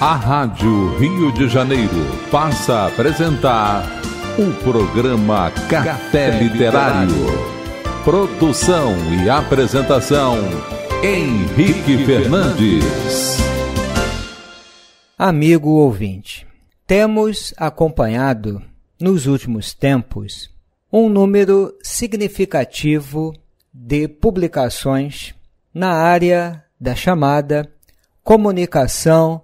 A Rádio Rio de Janeiro passa a apresentar o programa Café Literário. Produção e apresentação Henrique Fernandes. Amigo ouvinte, temos acompanhado nos últimos tempos um número significativo de publicações na área da chamada comunicação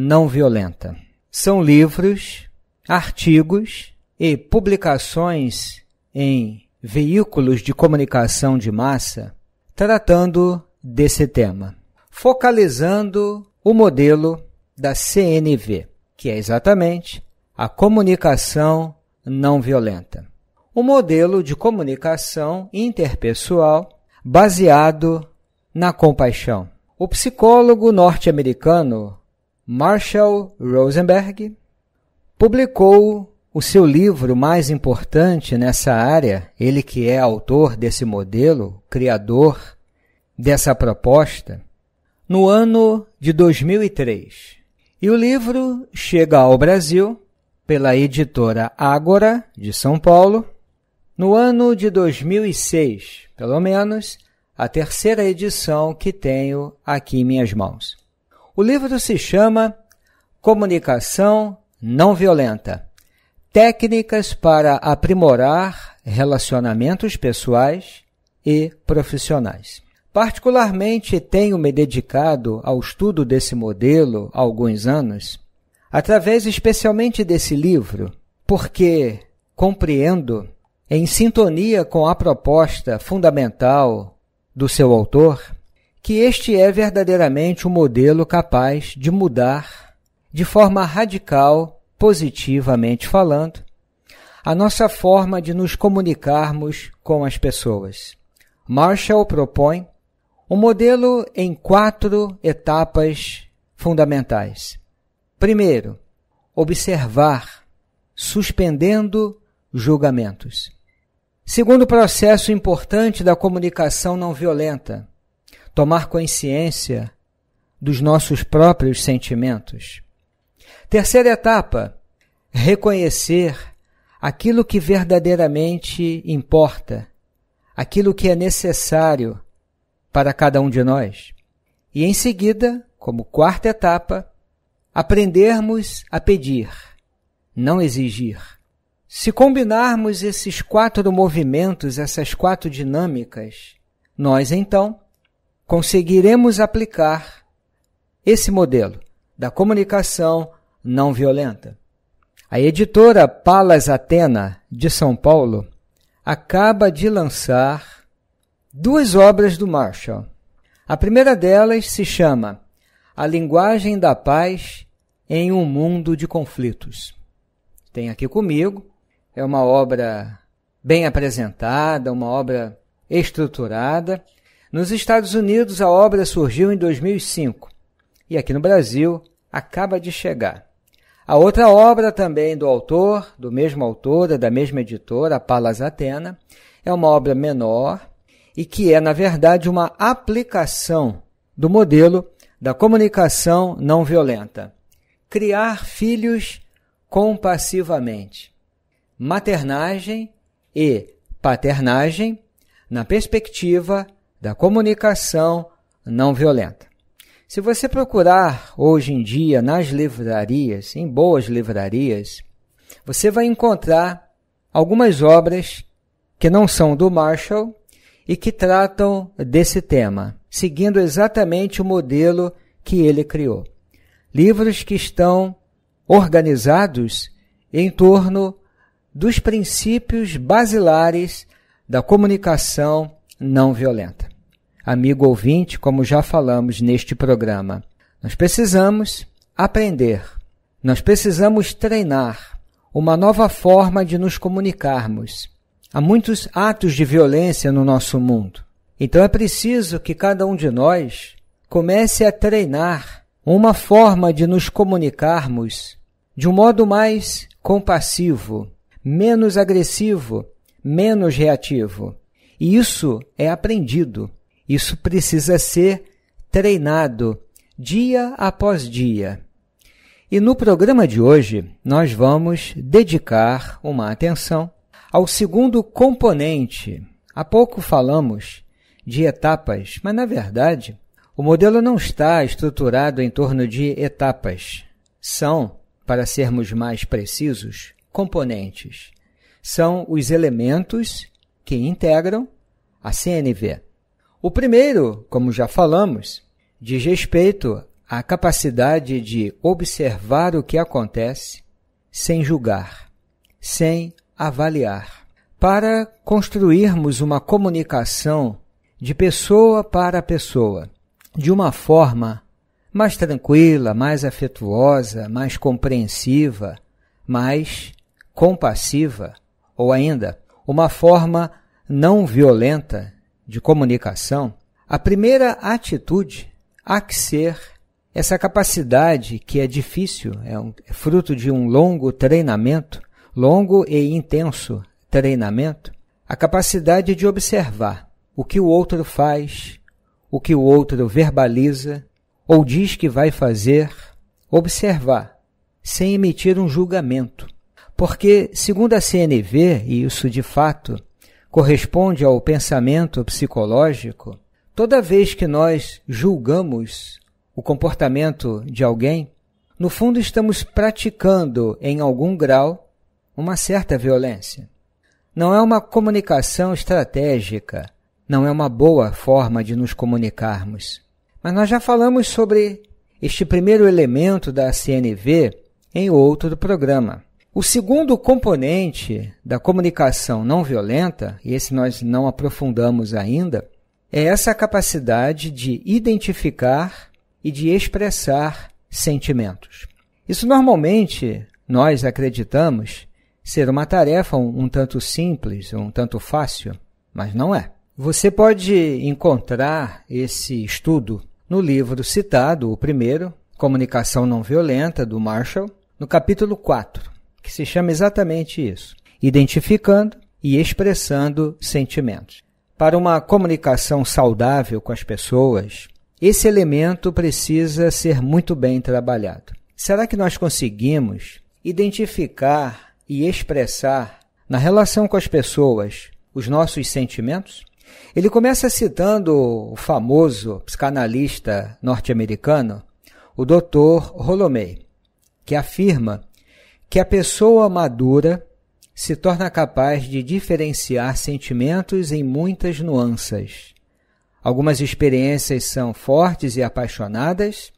não violenta. São livros, artigos e publicações em veículos de comunicação de massa tratando desse tema, focalizando o modelo da CNV, que é exatamente a comunicação não violenta. Um modelo de comunicação interpessoal baseado na compaixão. O psicólogo norte-americano Marshall Rosenberg publicou o seu livro mais importante nessa área, ele que é autor desse modelo, criador dessa proposta, no ano de 2003. E o livro chega ao Brasil pela editora Ágora, de São Paulo, no ano de 2006, pelo menos, a terceira edição que tenho aqui em minhas mãos. O livro se chama Comunicação Não Violenta: Técnicas para aprimorar relacionamentos pessoais e profissionais. Particularmente tenho me dedicado ao estudo desse modelo há alguns anos, através especialmente desse livro, porque compreendo, em sintonia com a proposta fundamental do seu autor, que este é verdadeiramente o um modelo capaz de mudar, de forma radical, positivamente falando, a nossa forma de nos comunicarmos com as pessoas. Marshall propõe um modelo em quatro etapas fundamentais. Primeiro, observar, suspendendo julgamentos. Segundo processo importante da comunicação não violenta, tomar consciência dos nossos próprios sentimentos. Terceira etapa: reconhecer aquilo que verdadeiramente importa, aquilo que é necessário para cada um de nós. E em seguida, como quarta etapa, aprendermos a pedir, não exigir. Se combinarmos esses quatro movimentos, essas quatro dinâmicas, nós então conseguiremos aplicar esse modelo da comunicação não violenta. A editora Palas Atena, de São Paulo, acaba de lançar duas obras do Marshall. A primeira delas se chama A Linguagem da Paz em um Mundo de Conflitos. Tem aqui comigo, é uma obra bem apresentada, uma obra estruturada nos Estados Unidos, a obra surgiu em 2005 e aqui no Brasil acaba de chegar. A outra obra também do autor, do mesmo autor, da mesma editora, Palas Atena, é uma obra menor e que é, na verdade, uma aplicação do modelo da comunicação não violenta. Criar filhos compassivamente. Maternagem e paternagem na perspectiva da comunicação não violenta. Se você procurar hoje em dia nas livrarias, em boas livrarias, você vai encontrar algumas obras que não são do Marshall e que tratam desse tema, seguindo exatamente o modelo que ele criou. Livros que estão organizados em torno dos princípios basilares da comunicação não violenta amigo ouvinte, como já falamos neste programa. Nós precisamos aprender, nós precisamos treinar uma nova forma de nos comunicarmos. Há muitos atos de violência no nosso mundo. Então é preciso que cada um de nós comece a treinar uma forma de nos comunicarmos de um modo mais compassivo, menos agressivo, menos reativo. E isso é aprendido. Isso precisa ser treinado dia após dia. E no programa de hoje, nós vamos dedicar uma atenção ao segundo componente. Há pouco falamos de etapas, mas na verdade, o modelo não está estruturado em torno de etapas. São, para sermos mais precisos, componentes. São os elementos que integram a CNV. O primeiro, como já falamos, diz respeito à capacidade de observar o que acontece sem julgar, sem avaliar, para construirmos uma comunicação de pessoa para pessoa, de uma forma mais tranquila, mais afetuosa, mais compreensiva, mais compassiva, ou ainda, uma forma não violenta de comunicação, a primeira atitude há que ser essa capacidade que é difícil, é, um, é fruto de um longo treinamento, longo e intenso treinamento, a capacidade de observar o que o outro faz, o que o outro verbaliza ou diz que vai fazer, observar, sem emitir um julgamento. Porque, segundo a CNV, e isso de fato corresponde ao pensamento psicológico, toda vez que nós julgamos o comportamento de alguém, no fundo estamos praticando, em algum grau, uma certa violência. Não é uma comunicação estratégica, não é uma boa forma de nos comunicarmos. Mas nós já falamos sobre este primeiro elemento da CNV em outro programa. O segundo componente da comunicação não violenta, e esse nós não aprofundamos ainda, é essa capacidade de identificar e de expressar sentimentos. Isso normalmente nós acreditamos ser uma tarefa um, um tanto simples, um tanto fácil, mas não é. Você pode encontrar esse estudo no livro citado, o primeiro, Comunicação Não Violenta, do Marshall, no capítulo 4 que se chama exatamente isso: identificando e expressando sentimentos. Para uma comunicação saudável com as pessoas, esse elemento precisa ser muito bem trabalhado. Será que nós conseguimos identificar e expressar na relação com as pessoas os nossos sentimentos? Ele começa citando o famoso psicanalista norte-americano, o Dr. Holomei, que afirma que a pessoa madura se torna capaz de diferenciar sentimentos em muitas nuances. Algumas experiências são fortes e apaixonadas,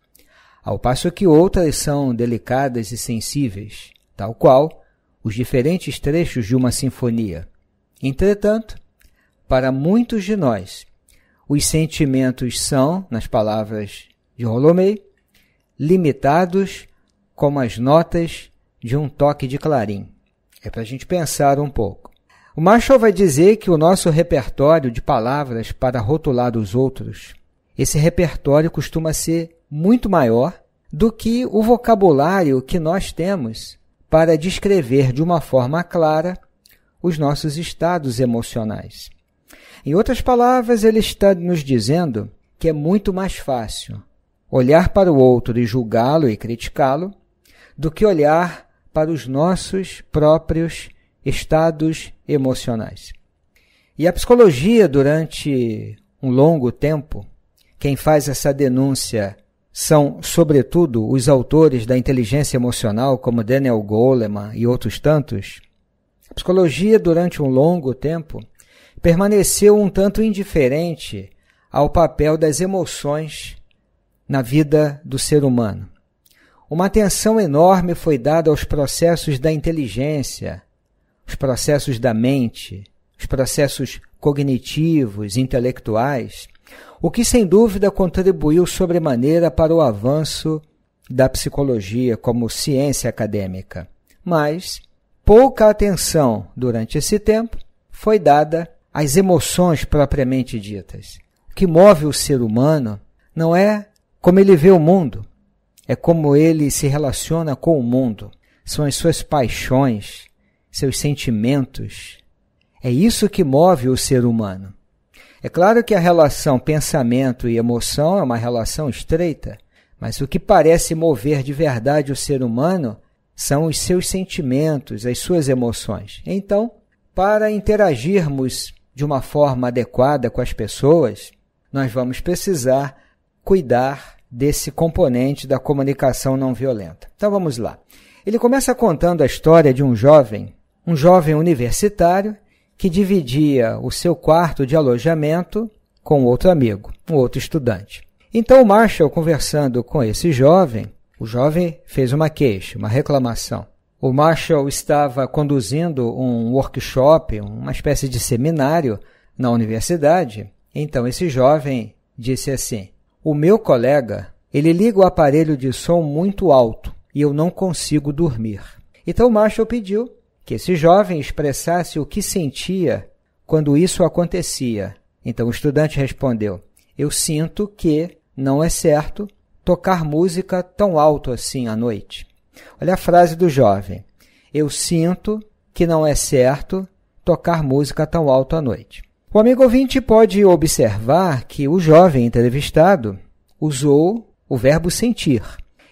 ao passo que outras são delicadas e sensíveis, tal qual os diferentes trechos de uma sinfonia. Entretanto, para muitos de nós, os sentimentos são, nas palavras de Rolomei, limitados como as notas de um toque de clarim. É para a gente pensar um pouco. O Marshall vai dizer que o nosso repertório de palavras para rotular os outros, esse repertório costuma ser muito maior do que o vocabulário que nós temos para descrever de uma forma clara os nossos estados emocionais. Em outras palavras, ele está nos dizendo que é muito mais fácil olhar para o outro e julgá-lo e criticá-lo do que olhar para os nossos próprios estados emocionais. E a psicologia, durante um longo tempo, quem faz essa denúncia são, sobretudo, os autores da inteligência emocional, como Daniel Goleman e outros tantos. A psicologia, durante um longo tempo, permaneceu um tanto indiferente ao papel das emoções na vida do ser humano. Uma atenção enorme foi dada aos processos da inteligência, os processos da mente, os processos cognitivos, intelectuais, o que sem dúvida contribuiu sobremaneira para o avanço da psicologia como ciência acadêmica. Mas pouca atenção durante esse tempo foi dada às emoções propriamente ditas. O que move o ser humano não é como ele vê o mundo, é como ele se relaciona com o mundo, são as suas paixões, seus sentimentos. É isso que move o ser humano. É claro que a relação pensamento e emoção é uma relação estreita, mas o que parece mover de verdade o ser humano são os seus sentimentos, as suas emoções. Então, para interagirmos de uma forma adequada com as pessoas, nós vamos precisar cuidar desse componente da comunicação não violenta. Então vamos lá. Ele começa contando a história de um jovem, um jovem universitário, que dividia o seu quarto de alojamento com outro amigo, um outro estudante. Então Marshall, conversando com esse jovem, o jovem fez uma queixa, uma reclamação. O Marshall estava conduzindo um workshop, uma espécie de seminário na universidade. Então esse jovem disse assim: o meu colega, ele liga o aparelho de som muito alto e eu não consigo dormir. Então Marshall pediu que esse jovem expressasse o que sentia quando isso acontecia. Então o estudante respondeu: Eu sinto que não é certo tocar música tão alto assim à noite. Olha a frase do jovem: Eu sinto que não é certo tocar música tão alto à noite. O amigo ouvinte pode observar que o jovem entrevistado usou o verbo sentir.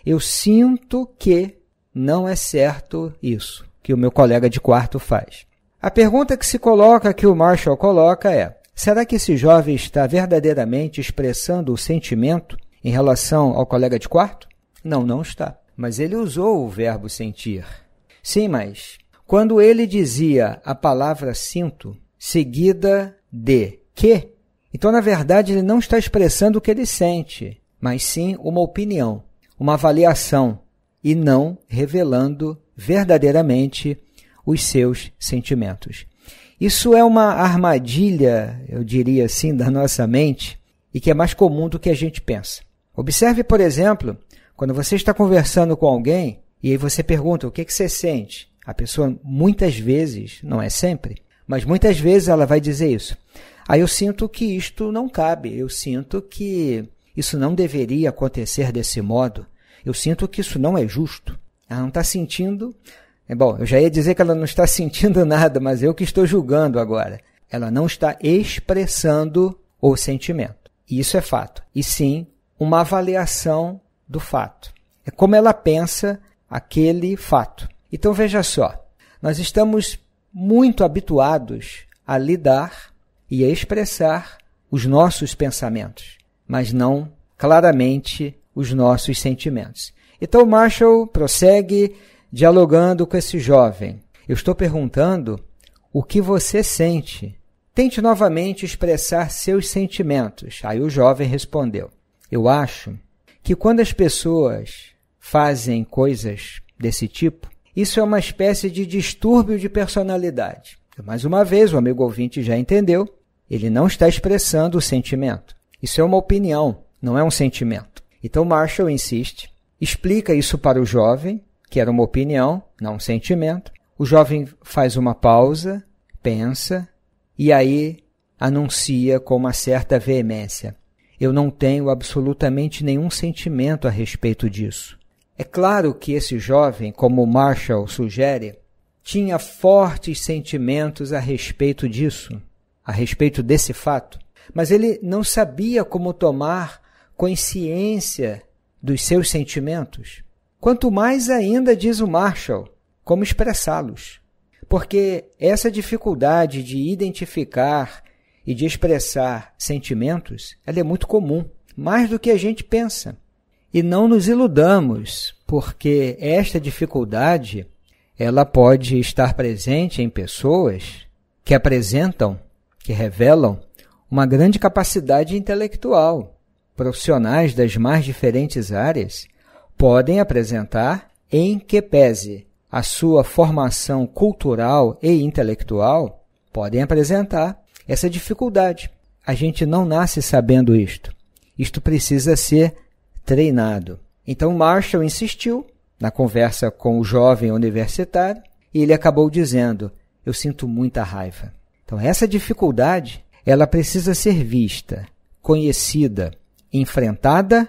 Eu sinto que não é certo isso que o meu colega de quarto faz. A pergunta que se coloca, que o Marshall coloca, é: será que esse jovem está verdadeiramente expressando o sentimento em relação ao colega de quarto? Não, não está. Mas ele usou o verbo sentir. Sim, mas quando ele dizia a palavra sinto, seguida de que, então na verdade ele não está expressando o que ele sente, mas sim uma opinião, uma avaliação, e não revelando verdadeiramente os seus sentimentos. Isso é uma armadilha, eu diria assim, da nossa mente e que é mais comum do que a gente pensa. Observe, por exemplo, quando você está conversando com alguém e aí você pergunta o que, que você sente. A pessoa, muitas vezes, não é sempre, mas muitas vezes ela vai dizer isso. Aí eu sinto que isto não cabe, eu sinto que isso não deveria acontecer desse modo, eu sinto que isso não é justo. Ela não está sentindo. É bom, eu já ia dizer que ela não está sentindo nada, mas eu que estou julgando agora. Ela não está expressando o sentimento. E isso é fato. E sim, uma avaliação do fato. É como ela pensa aquele fato. Então veja só, nós estamos muito habituados a lidar e a expressar os nossos pensamentos, mas não claramente os nossos sentimentos. Então Marshall prossegue dialogando com esse jovem. Eu estou perguntando o que você sente. Tente novamente expressar seus sentimentos. Aí o jovem respondeu: Eu acho que quando as pessoas fazem coisas desse tipo, isso é uma espécie de distúrbio de personalidade. Mais uma vez, o amigo ouvinte já entendeu, ele não está expressando o sentimento. Isso é uma opinião, não é um sentimento. Então Marshall insiste, explica isso para o jovem, que era uma opinião, não um sentimento. O jovem faz uma pausa, pensa e aí anuncia com uma certa veemência: Eu não tenho absolutamente nenhum sentimento a respeito disso. É claro que esse jovem, como Marshall sugere, tinha fortes sentimentos a respeito disso, a respeito desse fato, mas ele não sabia como tomar consciência dos seus sentimentos. Quanto mais ainda, diz o Marshall, como expressá-los. Porque essa dificuldade de identificar e de expressar sentimentos, ela é muito comum, mais do que a gente pensa. E não nos iludamos, porque esta dificuldade ela pode estar presente em pessoas que apresentam, que revelam uma grande capacidade intelectual. Profissionais das mais diferentes áreas podem apresentar, em que pese a sua formação cultural e intelectual, podem apresentar essa dificuldade. A gente não nasce sabendo isto. Isto precisa ser treinado. Então Marshall insistiu na conversa com o jovem universitário e ele acabou dizendo: Eu sinto muita raiva. Então, essa dificuldade ela precisa ser vista, conhecida, enfrentada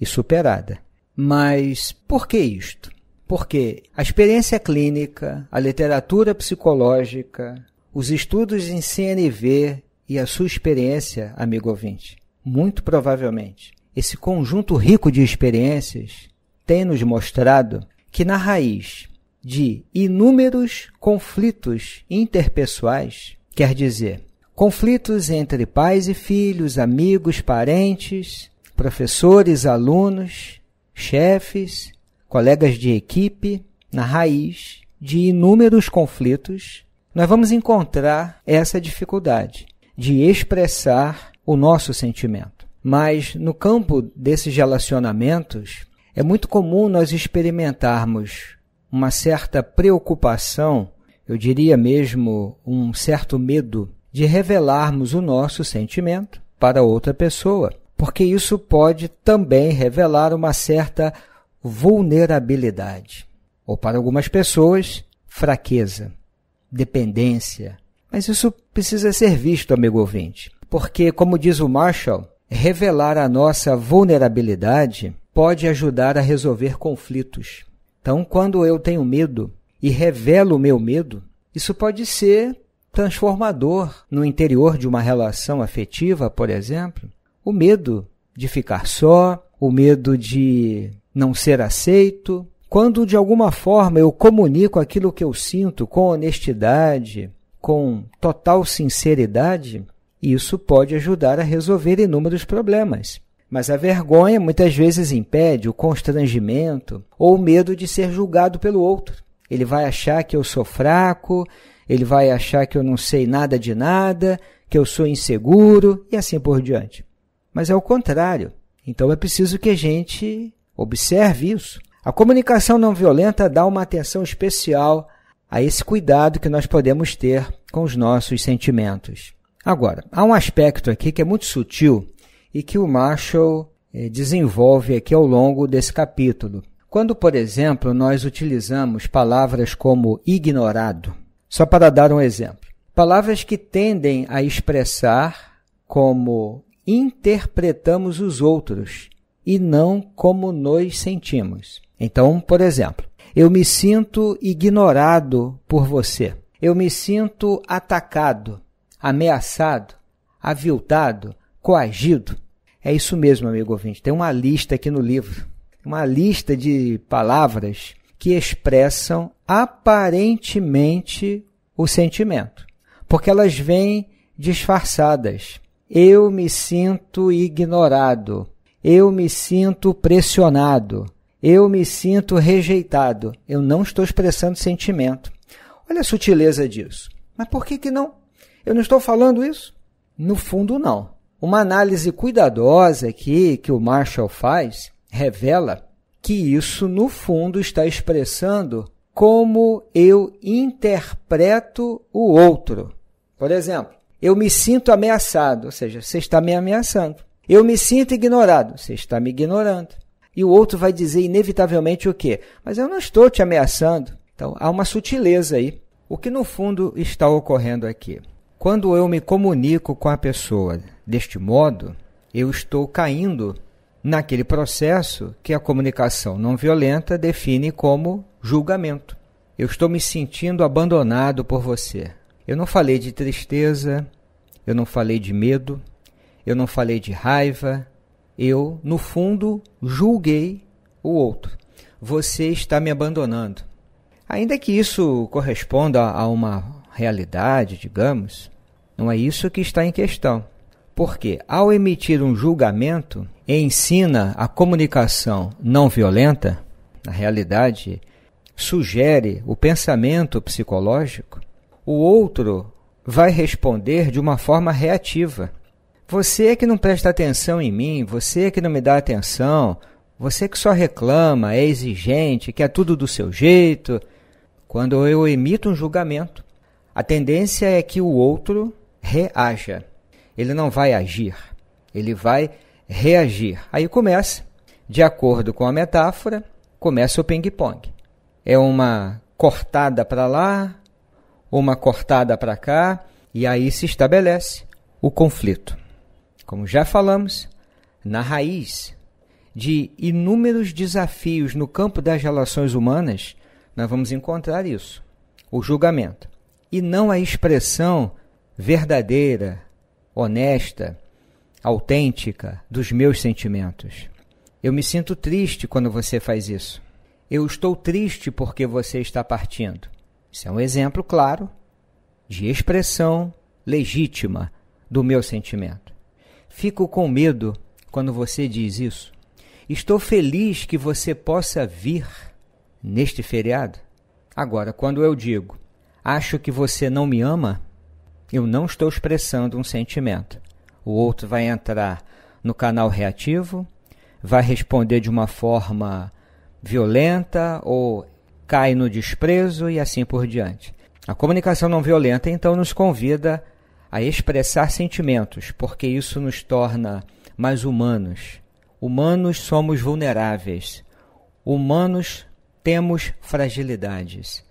e superada. Mas por que isto? Porque a experiência clínica, a literatura psicológica, os estudos em CNV e a sua experiência, amigo ouvinte, muito provavelmente, esse conjunto rico de experiências tem nos mostrado que, na raiz de inúmeros conflitos interpessoais, quer dizer, conflitos entre pais e filhos, amigos, parentes, professores, alunos, chefes, colegas de equipe, na raiz de inúmeros conflitos, nós vamos encontrar essa dificuldade de expressar o nosso sentimento. Mas no campo desses relacionamentos, é muito comum nós experimentarmos uma certa preocupação, eu diria mesmo um certo medo, de revelarmos o nosso sentimento para outra pessoa, porque isso pode também revelar uma certa vulnerabilidade, ou para algumas pessoas, fraqueza, dependência. Mas isso precisa ser visto, amigo ouvinte, porque, como diz o Marshall, revelar a nossa vulnerabilidade pode ajudar a resolver conflitos. Então, quando eu tenho medo e revelo o meu medo, isso pode ser transformador no interior de uma relação afetiva, por exemplo. O medo de ficar só, o medo de não ser aceito. Quando de alguma forma eu comunico aquilo que eu sinto com honestidade, com total sinceridade, isso pode ajudar a resolver inúmeros problemas. Mas a vergonha muitas vezes impede o constrangimento ou o medo de ser julgado pelo outro. Ele vai achar que eu sou fraco, ele vai achar que eu não sei nada de nada, que eu sou inseguro e assim por diante. Mas é o contrário. Então é preciso que a gente observe isso. A comunicação não violenta dá uma atenção especial a esse cuidado que nós podemos ter com os nossos sentimentos. Agora, há um aspecto aqui que é muito sutil e que o Marshall eh, desenvolve aqui ao longo desse capítulo. Quando, por exemplo, nós utilizamos palavras como ignorado, só para dar um exemplo, palavras que tendem a expressar como interpretamos os outros e não como nos sentimos. Então, por exemplo, eu me sinto ignorado por você. Eu me sinto atacado ameaçado, aviltado, coagido. É isso mesmo, amigo ouvinte. Tem uma lista aqui no livro, uma lista de palavras que expressam aparentemente o sentimento, porque elas vêm disfarçadas. Eu me sinto ignorado, eu me sinto pressionado, eu me sinto rejeitado. Eu não estou expressando sentimento. Olha a sutileza disso. Mas por que, que não eu não estou falando isso? No fundo, não. Uma análise cuidadosa aqui que o Marshall faz revela que isso, no fundo, está expressando como eu interpreto o outro. Por exemplo, eu me sinto ameaçado, ou seja, você está me ameaçando. Eu me sinto ignorado, você está me ignorando. E o outro vai dizer inevitavelmente o quê? Mas eu não estou te ameaçando. Então há uma sutileza aí. O que no fundo está ocorrendo aqui? Quando eu me comunico com a pessoa deste modo, eu estou caindo naquele processo que a comunicação não violenta define como julgamento. Eu estou me sentindo abandonado por você. Eu não falei de tristeza, eu não falei de medo, eu não falei de raiva. Eu, no fundo, julguei o outro. Você está me abandonando. Ainda que isso corresponda a uma realidade, digamos, não é isso que está em questão. Porque, ao emitir um julgamento e ensina a comunicação não violenta, na realidade, sugere o pensamento psicológico, o outro vai responder de uma forma reativa. Você é que não presta atenção em mim, você é que não me dá atenção, você é que só reclama, é exigente, quer tudo do seu jeito. Quando eu emito um julgamento, a tendência é que o outro reaja. Ele não vai agir, ele vai reagir. Aí começa, de acordo com a metáfora, começa o ping-pong. É uma cortada para lá, uma cortada para cá, e aí se estabelece o conflito. Como já falamos, na raiz de inúmeros desafios no campo das relações humanas, nós vamos encontrar isso: o julgamento e não a expressão verdadeira, honesta, autêntica dos meus sentimentos. Eu me sinto triste quando você faz isso. Eu estou triste porque você está partindo. Isso é um exemplo claro de expressão legítima do meu sentimento. Fico com medo quando você diz isso. Estou feliz que você possa vir neste feriado. Agora, quando eu digo acho que você não me ama, eu não estou expressando um sentimento. O outro vai entrar no canal reativo, vai responder de uma forma violenta ou cai no desprezo e assim por diante. A comunicação não violenta então nos convida a expressar sentimentos, porque isso nos torna mais humanos. Humanos somos vulneráveis. Humanos temos fragilidades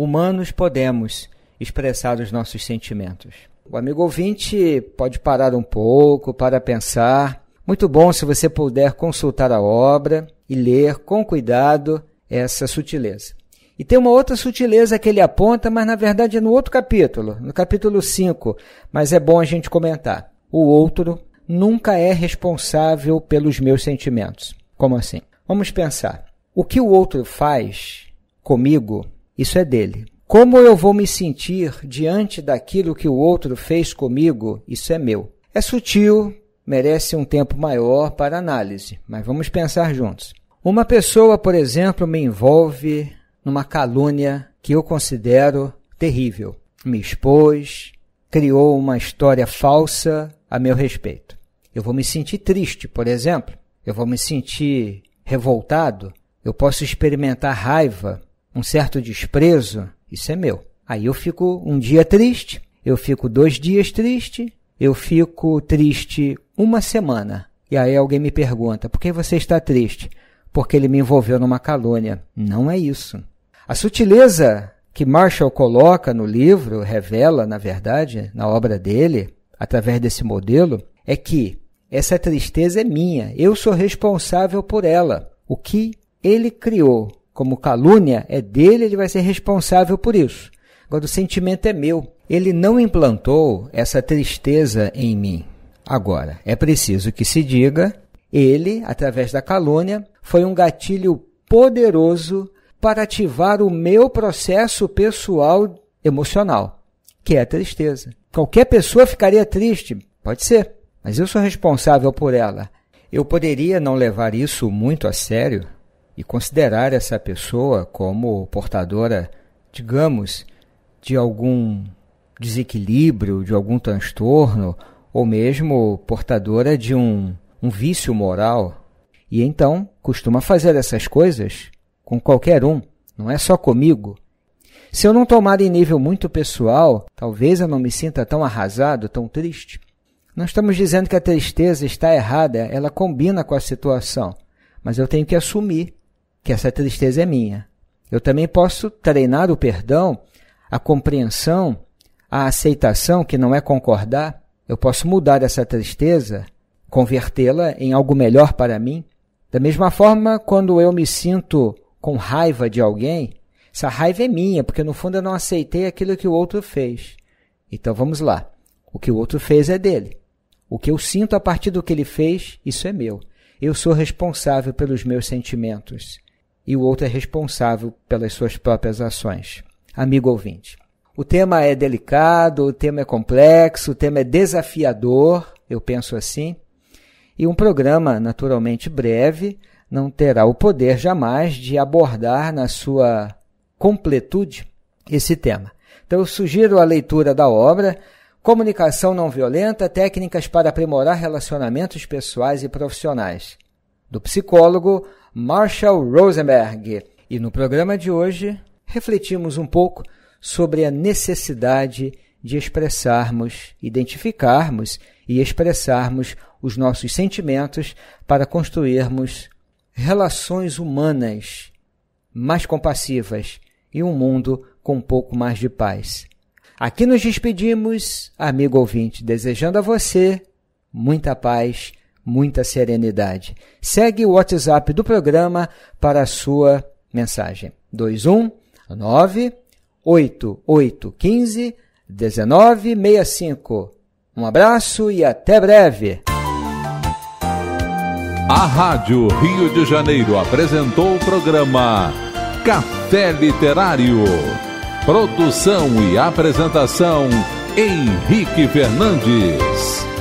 humanos podemos expressar os nossos sentimentos. O amigo ouvinte pode parar um pouco para pensar. Muito bom se você puder consultar a obra e ler com cuidado essa sutileza. E tem uma outra sutileza que ele aponta, mas na verdade é no outro capítulo, no capítulo 5, mas é bom a gente comentar. O outro nunca é responsável pelos meus sentimentos. Como assim? Vamos pensar. O que o outro faz comigo isso é dele. Como eu vou me sentir diante daquilo que o outro fez comigo? Isso é meu. É sutil, merece um tempo maior para análise, mas vamos pensar juntos. Uma pessoa, por exemplo, me envolve numa calúnia que eu considero terrível. Me expôs, criou uma história falsa a meu respeito. Eu vou me sentir triste, por exemplo. Eu vou me sentir revoltado. Eu posso experimentar raiva um certo desprezo, isso é meu. Aí eu fico um dia triste, eu fico dois dias triste, eu fico triste uma semana. E aí alguém me pergunta: por que você está triste? Porque ele me envolveu numa calúnia. Não é isso. A sutileza que Marshall coloca no livro, revela, na verdade, na obra dele, através desse modelo, é que essa tristeza é minha, eu sou responsável por ela. O que ele criou como calúnia é dele, ele vai ser responsável por isso. Agora, o sentimento é meu. Ele não implantou essa tristeza em mim. Agora, é preciso que se diga: ele, através da calúnia, foi um gatilho poderoso para ativar o meu processo pessoal emocional, que é a tristeza. Qualquer pessoa ficaria triste, pode ser, mas eu sou responsável por ela. Eu poderia não levar isso muito a sério, e considerar essa pessoa como portadora, digamos, de algum desequilíbrio, de algum transtorno, ou mesmo portadora de um, um vício moral. E então costuma fazer essas coisas com qualquer um, não é só comigo. Se eu não tomar em nível muito pessoal, talvez eu não me sinta tão arrasado, tão triste. Não estamos dizendo que a tristeza está errada, ela combina com a situação, mas eu tenho que assumir que essa tristeza é minha. Eu também posso treinar o perdão, a compreensão, a aceitação, que não é concordar. Eu posso mudar essa tristeza, convertê-la em algo melhor para mim. Da mesma forma, quando eu me sinto com raiva de alguém, essa raiva é minha, porque no fundo eu não aceitei aquilo que o outro fez. Então vamos lá. O que o outro fez é dele. O que eu sinto a partir do que ele fez, isso é meu. Eu sou responsável pelos meus sentimentos e o outro é responsável pelas suas próprias ações. Amigo ouvinte, o tema é delicado, o tema é complexo, o tema é desafiador, eu penso assim, e um programa naturalmente breve não terá o poder jamais de abordar na sua completude esse tema. Então eu sugiro a leitura da obra Comunicação não violenta, técnicas para aprimorar relacionamentos pessoais e profissionais do psicólogo Marshall Rosenberg. E no programa de hoje, refletimos um pouco sobre a necessidade de expressarmos, identificarmos e expressarmos os nossos sentimentos para construirmos relações humanas mais compassivas e um mundo com um pouco mais de paz. Aqui nos despedimos, amigo ouvinte, desejando a você muita paz muita serenidade. Segue o WhatsApp do programa para a sua mensagem. 219 8815 1965. Um abraço e até breve. A Rádio Rio de Janeiro apresentou o programa Café Literário. Produção e apresentação Henrique Fernandes.